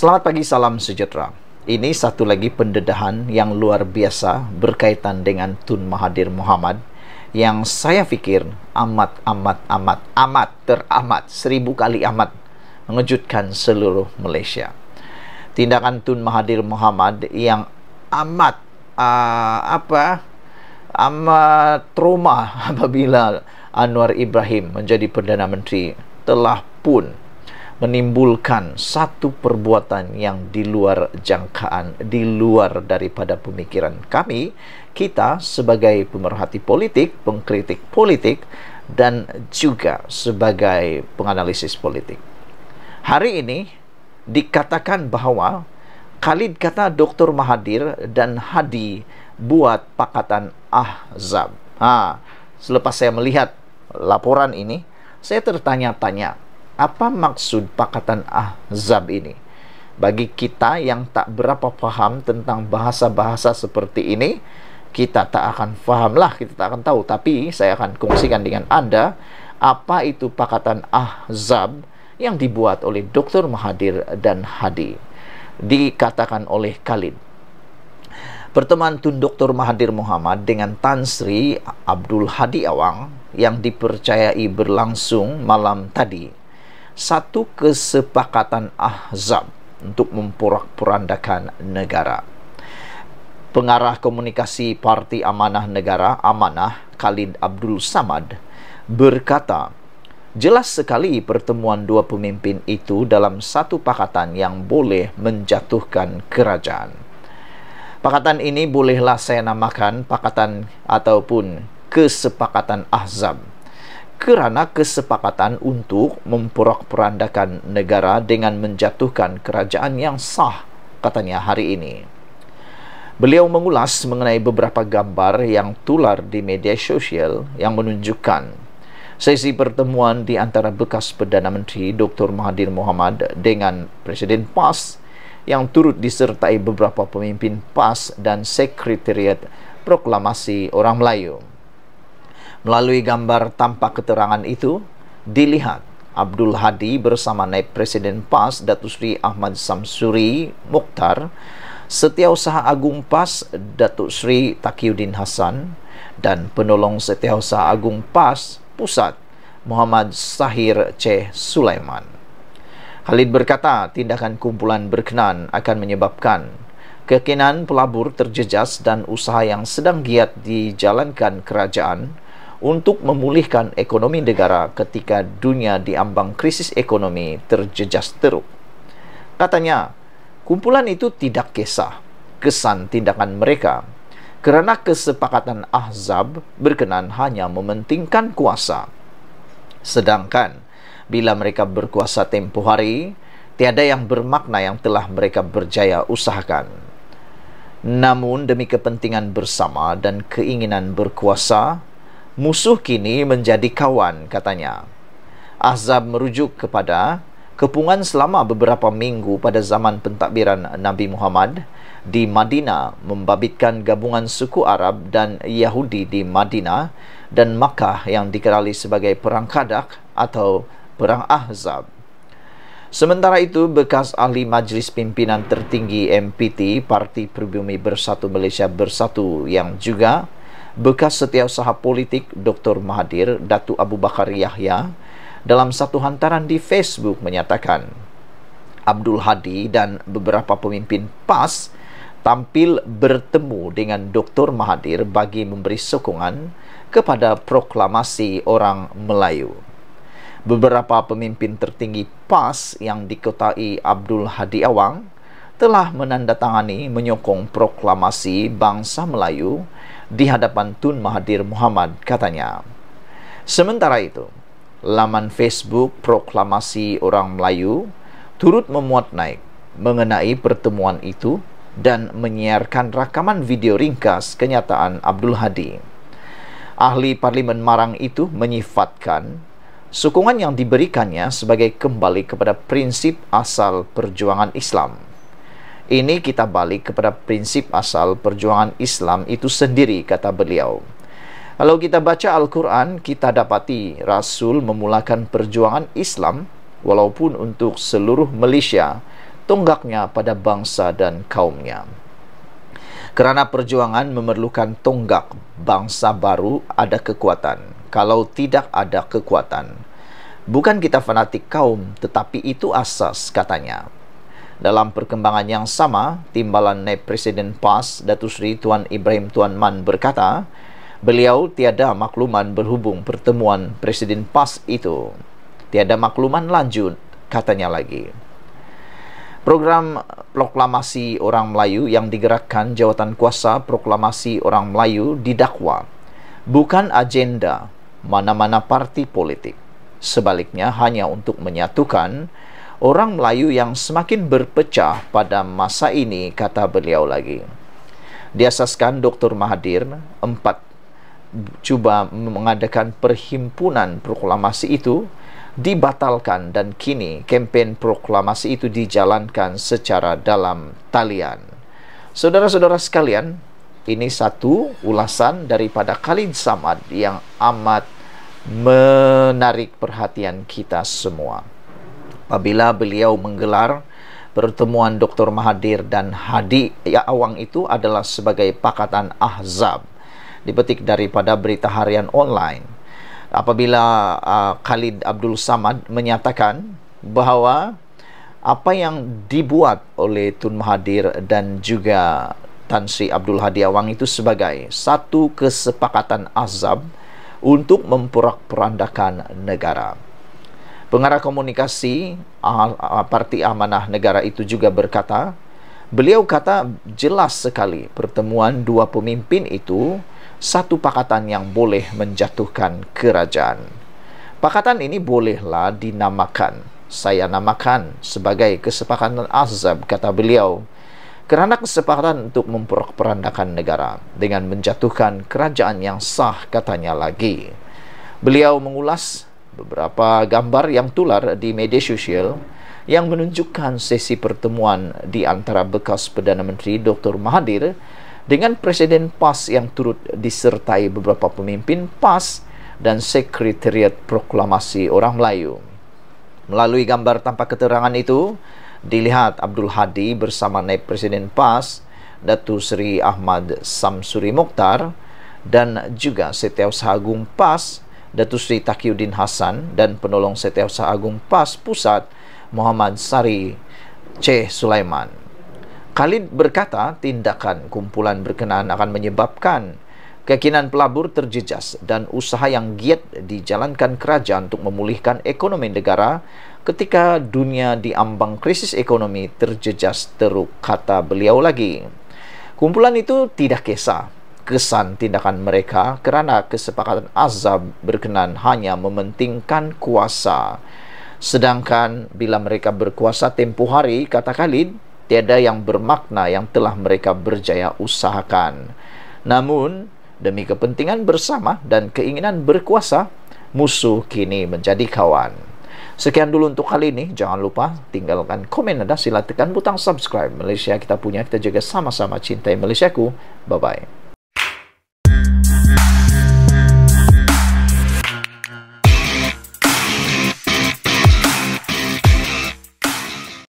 Selamat pagi, salam sejahtera. Ini satu lagi pendedahan yang luar biasa berkaitan dengan Tun Mahathir Muhammad yang saya fikir amat amat amat amat teramat seribu kali amat mengejutkan seluruh Malaysia. Tindakan Tun Mahathir Muhammad yang amat uh, apa amat trauma apabila Anwar Ibrahim menjadi perdana menteri telah pun menimbulkan satu perbuatan yang di luar jangkaan, di luar daripada pemikiran kami, kita sebagai pemerhati politik, pengkritik politik, dan juga sebagai penganalisis politik. Hari ini dikatakan bahwa Khalid kata Dr. Mahadir dan Hadi buat pakatan Ahzab. Ha, selepas saya melihat laporan ini, saya tertanya-tanya apa maksud pakatan Ahzab ini? Bagi kita yang tak berapa paham tentang bahasa-bahasa seperti ini, kita tak akan paham lah, kita tak akan tahu. Tapi saya akan kongsikan dengan Anda apa itu pakatan Ahzab yang dibuat oleh Dr. Mahathir dan Hadi. Dikatakan oleh Khalid. Pertemuan Tun Dr. Mahathir Muhammad dengan Tan Sri Abdul Hadi Awang yang dipercayai berlangsung malam tadi satu kesepakatan ahzab untuk memporak-porandakan negara. Pengarah komunikasi Parti Amanah Negara, Amanah, Khalid Abdul Samad berkata, Jelas sekali pertemuan dua pemimpin itu dalam satu pakatan yang boleh menjatuhkan kerajaan. Pakatan ini bolehlah saya namakan pakatan ataupun kesepakatan ahzab kerana kesepakatan untuk memporak-porandakan negara dengan menjatuhkan kerajaan yang sah katanya hari ini Beliau mengulas mengenai beberapa gambar yang tular di media sosial yang menunjukkan sesi pertemuan di antara bekas Perdana Menteri Dr. Mahathir Mohamad dengan Presiden PAS yang turut disertai beberapa pemimpin PAS dan Sekretariat Proklamasi Orang Melayu. Melalui gambar tanpa keterangan itu, dilihat Abdul Hadi bersama naib Presiden PAS Datuk Seri Ahmad Samsuri Mukhtar, Setiausaha Agung PAS Datuk Seri Takiuddin Hasan dan penolong Setiausaha Agung PAS Pusat Muhammad Sahir C. Sulaiman. Khalid berkata tindakan kumpulan berkenan akan menyebabkan kekinan pelabur terjejas dan usaha yang sedang giat dijalankan kerajaan untuk memulihkan ekonomi negara ketika dunia diambang krisis ekonomi terjejas teruk. Katanya, kumpulan itu tidak kisah kesan tindakan mereka kerana kesepakatan Ahzab berkenan hanya mementingkan kuasa. Sedangkan, bila mereka berkuasa tempoh hari, tiada yang bermakna yang telah mereka berjaya usahakan. Namun demi kepentingan bersama dan keinginan berkuasa, musuh kini menjadi kawan katanya Ahzab merujuk kepada kepungan selama beberapa minggu pada zaman pentadbiran Nabi Muhammad di Madinah membabitkan gabungan suku Arab dan Yahudi di Madinah dan Makkah yang dikenali sebagai Perang Kadak atau Perang Ahzab. Sementara itu, bekas ahli majlis pimpinan tertinggi MPT, Parti Pribumi Bersatu Malaysia Bersatu yang juga bekas setiausaha politik Dr. Mahathir Datu Abu Bakar Yahya dalam satu hantaran di Facebook menyatakan Abdul Hadi dan beberapa pemimpin PAS tampil bertemu dengan Dr. Mahathir bagi memberi sokongan kepada proklamasi orang Melayu. Beberapa pemimpin tertinggi PAS yang dikotai Abdul Hadi Awang telah menandatangani menyokong proklamasi bangsa Melayu di hadapan Tun Mahathir Muhammad katanya. Sementara itu, laman Facebook Proklamasi Orang Melayu turut memuat naik mengenai pertemuan itu dan menyiarkan rakaman video ringkas kenyataan Abdul Hadi. Ahli Parlimen Marang itu menyifatkan sokongan yang diberikannya sebagai kembali kepada prinsip asal perjuangan Islam. Ini kita balik kepada prinsip asal perjuangan Islam itu sendiri, kata beliau. Kalau kita baca Al-Quran, kita dapati Rasul memulakan perjuangan Islam walaupun untuk seluruh Malaysia, tonggaknya pada bangsa dan kaumnya. Kerana perjuangan memerlukan tonggak, bangsa baru ada kekuatan. Kalau tidak ada kekuatan, bukan kita fanatik kaum, tetapi itu asas katanya. Dalam perkembangan yang sama, timbalan naib presiden PAS Datu Sri Tuan Ibrahim Tuan Man berkata, beliau tiada makluman berhubung pertemuan presiden PAS itu. Tiada makluman lanjut, katanya lagi. Program Proklamasi Orang Melayu yang digerakkan jawatan kuasa Proklamasi Orang Melayu didakwa bukan agenda mana-mana parti politik. Sebaliknya hanya untuk menyatukan orang Melayu yang semakin berpecah pada masa ini, kata beliau lagi. Diasaskan Dr. Mahathir, empat cuba mengadakan perhimpunan proklamasi itu, dibatalkan dan kini kempen proklamasi itu dijalankan secara dalam talian. Saudara-saudara sekalian, ini satu ulasan daripada Khalid Samad yang amat menarik perhatian kita semua apabila beliau menggelar pertemuan Dr. Mahathir dan Hadi ya, Awang itu adalah sebagai Pakatan Ahzab dipetik daripada berita harian online apabila uh, Khalid Abdul Samad menyatakan bahawa apa yang dibuat oleh Tun Mahathir dan juga Tan Sri Abdul Hadi Awang itu sebagai satu kesepakatan ahzab untuk memperak perandakan negara. Pengarah komunikasi ah, ah, Parti Amanah Negara itu juga berkata, beliau kata jelas sekali pertemuan dua pemimpin itu satu pakatan yang boleh menjatuhkan kerajaan. Pakatan ini bolehlah dinamakan, saya namakan sebagai kesepakatan azab, kata beliau. Kerana kesepakatan untuk memperandakan negara dengan menjatuhkan kerajaan yang sah, katanya lagi. Beliau mengulas beberapa gambar yang tular di media sosial yang menunjukkan sesi pertemuan di antara bekas Perdana Menteri Dr. Mahathir dengan Presiden PAS yang turut disertai beberapa pemimpin PAS dan Sekretariat Proklamasi Orang Melayu. Melalui gambar tanpa keterangan itu, dilihat Abdul Hadi bersama Naib Presiden PAS, Datu Seri Ahmad Samsuri Mokhtar dan juga Setiausaha Agung PAS Datu Sri Takiuddin Hasan dan penolong Setiausaha Agung PAS Pusat Muhammad Sari C. Sulaiman. Khalid berkata tindakan kumpulan berkenaan akan menyebabkan keyakinan pelabur terjejas dan usaha yang giat dijalankan kerajaan untuk memulihkan ekonomi negara ketika dunia diambang krisis ekonomi terjejas teruk kata beliau lagi. Kumpulan itu tidak kisah kesan tindakan mereka kerana kesepakatan azab berkenan hanya mementingkan kuasa. Sedangkan bila mereka berkuasa tempuh hari, kata Khalid, tiada yang bermakna yang telah mereka berjaya usahakan. Namun, demi kepentingan bersama dan keinginan berkuasa, musuh kini menjadi kawan. Sekian dulu untuk kali ini. Jangan lupa tinggalkan komen anda. Sila tekan butang subscribe. Malaysia kita punya. Kita jaga sama-sama cintai Malaysia ku. Bye-bye.